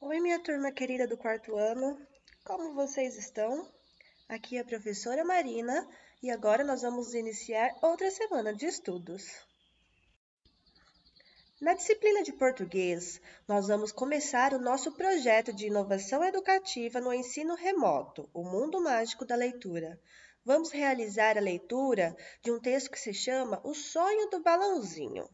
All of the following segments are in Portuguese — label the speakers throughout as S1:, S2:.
S1: Oi, minha turma querida do quarto ano, como vocês estão? Aqui é a professora Marina e agora nós vamos iniciar outra semana de estudos. Na disciplina de português, nós vamos começar o nosso projeto de inovação educativa no ensino remoto, o mundo mágico da leitura. Vamos realizar a leitura de um texto que se chama O Sonho do Balãozinho.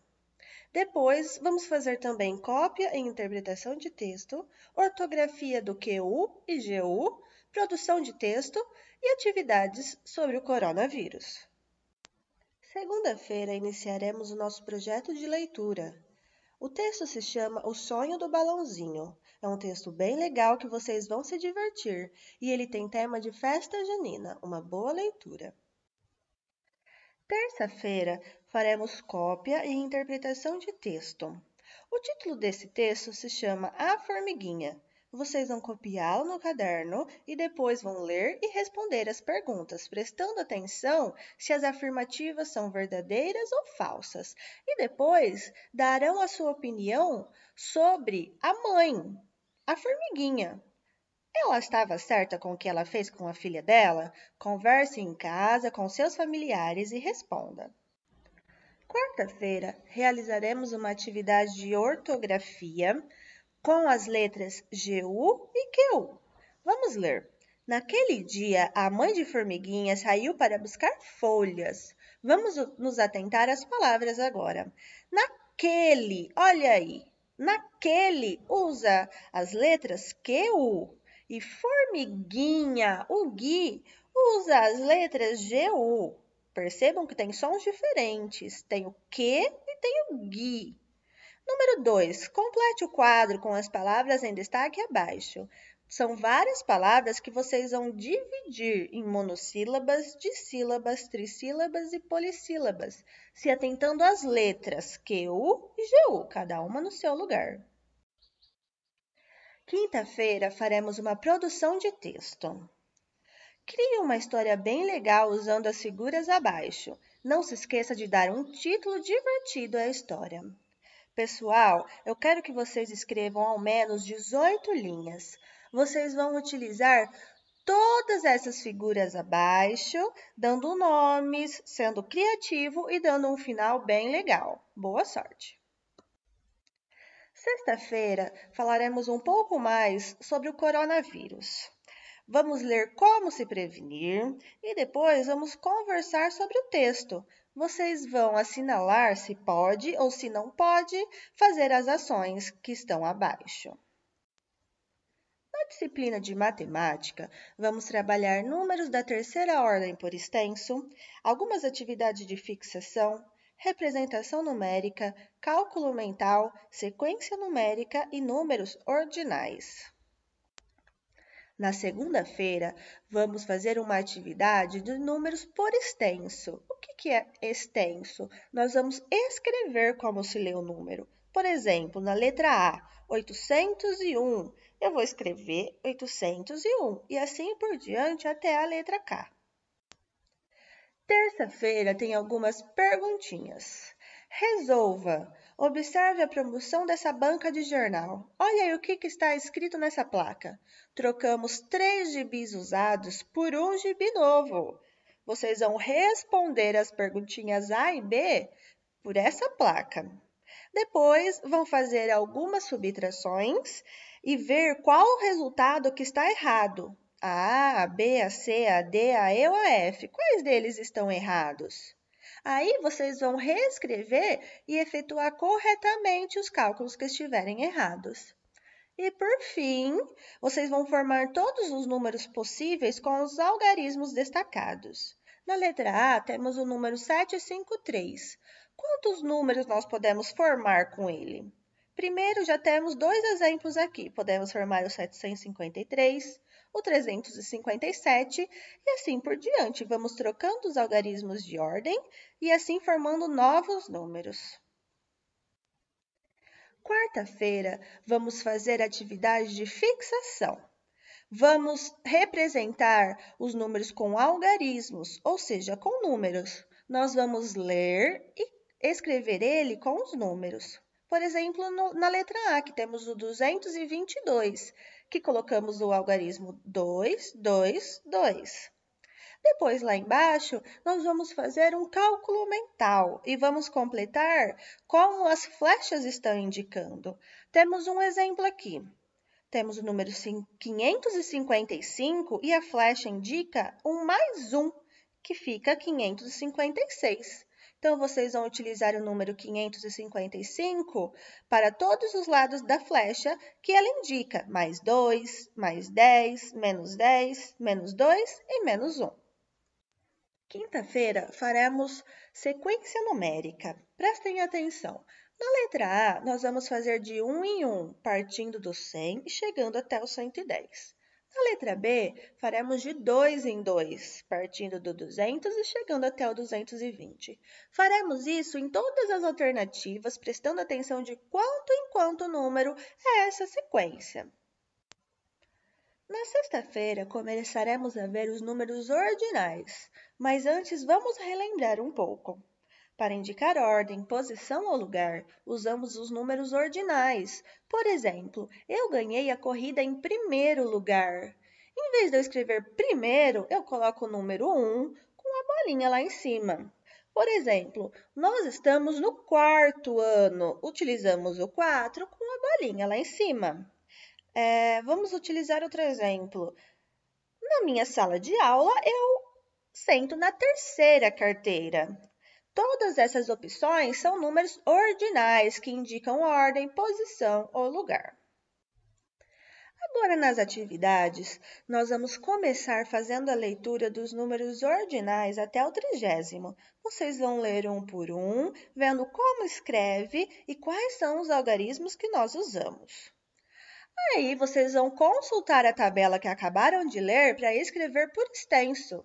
S1: Depois, vamos fazer também cópia e interpretação de texto, ortografia do QU e GU, produção de texto e atividades sobre o coronavírus. Segunda-feira iniciaremos o nosso projeto de leitura. O texto se chama O Sonho do Balãozinho. É um texto bem legal que vocês vão se divertir e ele tem tema de festa junina, uma boa leitura. Terça-feira, faremos cópia e interpretação de texto. O título desse texto se chama A Formiguinha. Vocês vão copiá-lo no caderno e depois vão ler e responder as perguntas, prestando atenção se as afirmativas são verdadeiras ou falsas. E depois darão a sua opinião sobre a mãe, a formiguinha. Ela estava certa com o que ela fez com a filha dela? Converse em casa com seus familiares e responda. Quarta-feira, realizaremos uma atividade de ortografia com as letras GU e QU. Vamos ler. Naquele dia, a mãe de formiguinha saiu para buscar folhas. Vamos nos atentar às palavras agora. Naquele, olha aí. Naquele usa as letras QU. E formiguinha, o Gui, usa as letras GU. Percebam que tem sons diferentes. Tem o que e tem o gui. Número 2. Complete o quadro com as palavras em destaque abaixo. São várias palavras que vocês vão dividir em monossílabas, dissílabas, trissílabas e polissílabas, se atentando às letras Q e GU, cada uma no seu lugar. Quinta-feira faremos uma produção de texto. Crie uma história bem legal usando as figuras abaixo. Não se esqueça de dar um título divertido à história. Pessoal, eu quero que vocês escrevam ao menos 18 linhas. Vocês vão utilizar todas essas figuras abaixo, dando nomes, sendo criativo e dando um final bem legal. Boa sorte! Sexta-feira falaremos um pouco mais sobre o coronavírus. Vamos ler como se prevenir e depois vamos conversar sobre o texto. Vocês vão assinalar se pode ou se não pode fazer as ações que estão abaixo. Na disciplina de matemática, vamos trabalhar números da terceira ordem por extenso, algumas atividades de fixação, representação numérica, cálculo mental, sequência numérica e números ordinais. Na segunda-feira, vamos fazer uma atividade de números por extenso. O que, é extenso? Nós vamos escrever como se lê o número. Por exemplo, na letra A, 801, eu vou escrever 801 e assim por diante até a letra K. Terça-feira tem algumas perguntinhas. Resolva Observe a promoção dessa banca de jornal. Olha aí o que, que está escrito nessa placa. Trocamos três gibis usados por um gibi novo. Vocês vão responder as perguntinhas A e B por essa placa. Depois, vão fazer algumas subtrações e ver qual o resultado que está errado. A A, B, A, C, A, D, A, E ou A, F. Quais deles estão errados? Aí vocês vão reescrever e efetuar corretamente os cálculos que estiverem errados. E por fim, vocês vão formar todos os números possíveis com os algarismos destacados. Na letra A, temos o número 753. Quantos números nós podemos formar com ele? Primeiro, já temos dois exemplos aqui. Podemos formar o 753, o 357 e assim por diante. Vamos trocando os algarismos de ordem e assim formando novos números. Quarta-feira, vamos fazer atividade de fixação. Vamos representar os números com algarismos, ou seja, com números. Nós vamos ler e escrever ele com os números por exemplo, no, na letra A, que temos o 222, que colocamos o algarismo 2, 2, 2. Depois, lá embaixo, nós vamos fazer um cálculo mental e vamos completar como as flechas estão indicando. Temos um exemplo aqui. Temos o número 555 e a flecha indica um mais um, que fica 556. Então, vocês vão utilizar o número 555 para todos os lados da flecha que ela indica. Mais 2, mais 10, menos 10, menos 2 e menos 1. Quinta-feira, faremos sequência numérica. Prestem atenção. Na letra A, nós vamos fazer de 1 em 1, partindo do 100 e chegando até o 110. Na letra B, faremos de 2 em 2, partindo do 200 e chegando até o 220. Faremos isso em todas as alternativas, prestando atenção de quanto em quanto número é essa sequência. Na sexta-feira, começaremos a ver os números ordinais, mas antes vamos relembrar um pouco. Para indicar ordem, posição ou lugar, usamos os números ordinais. Por exemplo, eu ganhei a corrida em primeiro lugar. Em vez de eu escrever primeiro, eu coloco o número 1 com a bolinha lá em cima. Por exemplo, nós estamos no quarto ano, utilizamos o 4 com a bolinha lá em cima. É, vamos utilizar outro exemplo. Na minha sala de aula, eu sento na terceira carteira. Todas essas opções são números ordinais que indicam ordem, posição ou lugar. Agora, nas atividades, nós vamos começar fazendo a leitura dos números ordinais até o trigésimo. Vocês vão ler um por um, vendo como escreve e quais são os algarismos que nós usamos. Aí, vocês vão consultar a tabela que acabaram de ler para escrever por extenso.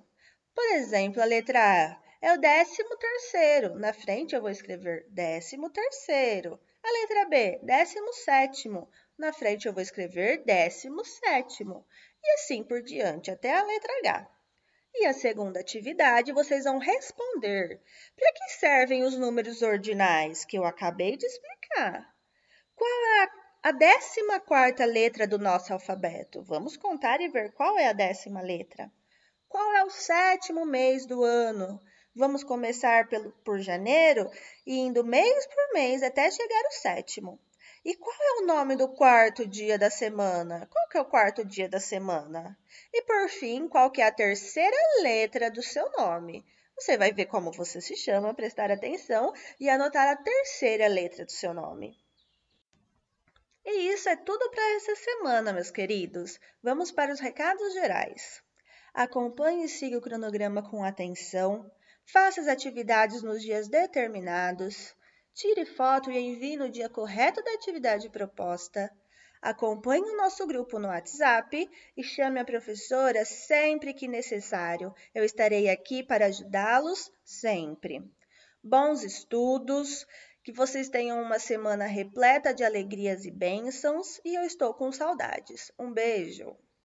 S1: Por exemplo, a letra A é o décimo terceiro. Na frente eu vou escrever décimo terceiro. A letra B, décimo sétimo. Na frente eu vou escrever décimo sétimo. E assim por diante, até a letra H. E a segunda atividade, vocês vão responder. Para que servem os números ordinais que eu acabei de explicar? Qual é a décima quarta letra do nosso alfabeto? Vamos contar e ver qual é a décima letra. Qual é o sétimo mês do ano? Vamos começar pelo, por janeiro, e indo mês por mês até chegar o sétimo. E qual é o nome do quarto dia da semana? Qual que é o quarto dia da semana? E por fim, qual que é a terceira letra do seu nome? Você vai ver como você se chama, prestar atenção e anotar a terceira letra do seu nome. E isso é tudo para essa semana, meus queridos. Vamos para os recados gerais. Acompanhe e siga o cronograma com atenção faça as atividades nos dias determinados, tire foto e envie no dia correto da atividade proposta, acompanhe o nosso grupo no WhatsApp e chame a professora sempre que necessário. Eu estarei aqui para ajudá-los sempre. Bons estudos, que vocês tenham uma semana repleta de alegrias e bênçãos e eu estou com saudades. Um beijo!